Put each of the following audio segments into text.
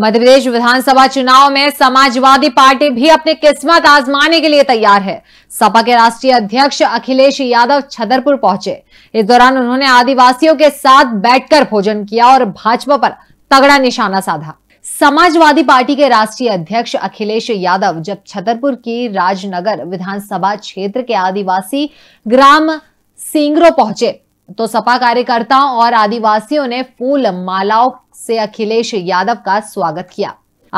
मध्यप्रदेश विधानसभा चुनाव में समाजवादी पार्टी भी अपनी किस्मत आजमाने के लिए तैयार है सपा के राष्ट्रीय अध्यक्ष अखिलेश यादव छतरपुर पहुंचे इस दौरान उन्होंने आदिवासियों के साथ बैठकर भोजन किया और भाजपा पर तगड़ा निशाना साधा समाजवादी पार्टी के राष्ट्रीय अध्यक्ष अखिलेश यादव जब छतरपुर की राजनगर विधानसभा क्षेत्र के आदिवासी ग्राम सिंगरो पहुंचे तो सपा कार्यकर्ताओं और आदिवासियों ने फूल मालाओं से अखिलेश यादव का स्वागत किया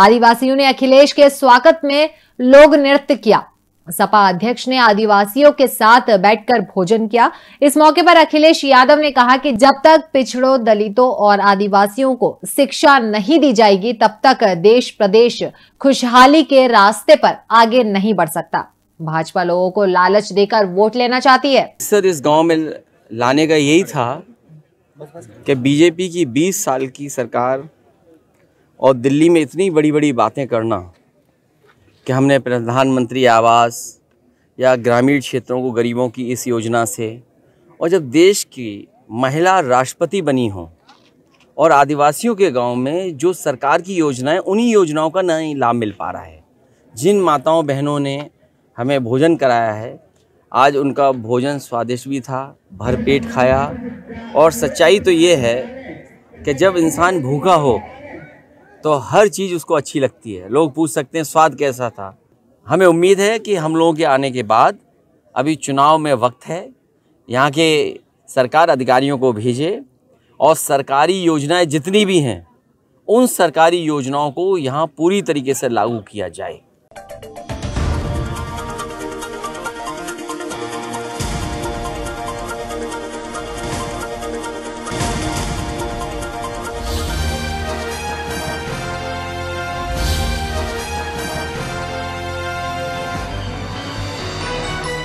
आदिवासियों ने अखिलेश के स्वागत में लोग नृत्य किया सपा अध्यक्ष ने आदिवासियों के साथ बैठकर भोजन किया इस मौके पर अखिलेश यादव ने कहा कि जब तक पिछड़ों दलितों और आदिवासियों को शिक्षा नहीं दी जाएगी तब तक देश प्रदेश खुशहाली के रास्ते पर आगे नहीं बढ़ सकता भाजपा लोगों को लालच देकर वोट लेना चाहती है सर इस गांव में लाने का यही था कि बीजेपी की 20 साल की सरकार और दिल्ली में इतनी बड़ी बड़ी बातें करना कि हमने प्रधानमंत्री आवास या ग्रामीण क्षेत्रों को गरीबों की इस योजना से और जब देश की महिला राष्ट्रपति बनी हो और आदिवासियों के गांव में जो सरकार की योजनाएं उन्हीं योजनाओं का नहीं लाभ मिल पा रहा है जिन माताओं बहनों ने हमें भोजन कराया है आज उनका भोजन स्वादिष्ट भी था भर पेट खाया और सच्चाई तो ये है कि जब इंसान भूखा हो तो हर चीज़ उसको अच्छी लगती है लोग पूछ सकते हैं स्वाद कैसा था हमें उम्मीद है कि हम लोगों के आने के बाद अभी चुनाव में वक्त है यहाँ के सरकार अधिकारियों को भेजे और सरकारी योजनाएं जितनी भी हैं उन सरकारी योजनाओं को यहाँ पूरी तरीके से लागू किया जाए